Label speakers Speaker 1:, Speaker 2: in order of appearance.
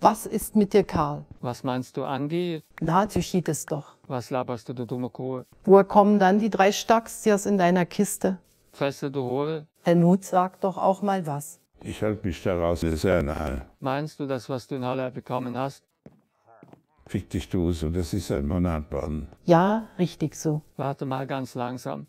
Speaker 1: Was ist mit dir, Karl?
Speaker 2: Was meinst du, Andi?
Speaker 1: Na, du es doch.
Speaker 2: Was laberst du, du dumme Kuh?
Speaker 1: Woher kommen dann die drei Staxias in deiner Kiste?
Speaker 2: Fresse, du Hure.
Speaker 1: Helmut, sag doch auch mal was.
Speaker 3: Ich halte mich daraus, sehr nahe.
Speaker 2: Meinst du das, was du in Halle bekommen hast?
Speaker 3: Fick dich, du, so, das ist ein Monat worden.
Speaker 1: Ja,
Speaker 2: richtig so. Warte mal ganz langsam.